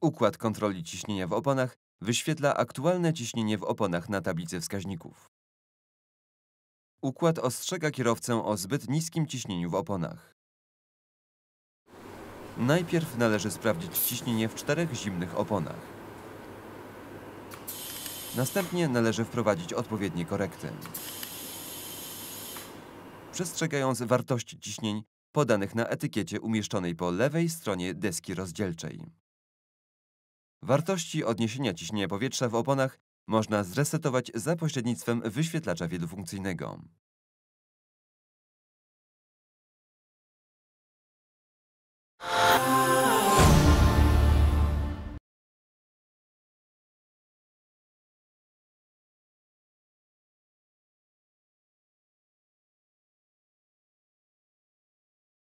Układ kontroli ciśnienia w oponach wyświetla aktualne ciśnienie w oponach na tablicy wskaźników. Układ ostrzega kierowcę o zbyt niskim ciśnieniu w oponach. Najpierw należy sprawdzić ciśnienie w czterech zimnych oponach. Następnie należy wprowadzić odpowiednie korekty. Przestrzegając wartości ciśnień podanych na etykiecie umieszczonej po lewej stronie deski rozdzielczej. Wartości odniesienia ciśnienia powietrza w oponach można zresetować za pośrednictwem wyświetlacza wielofunkcyjnego.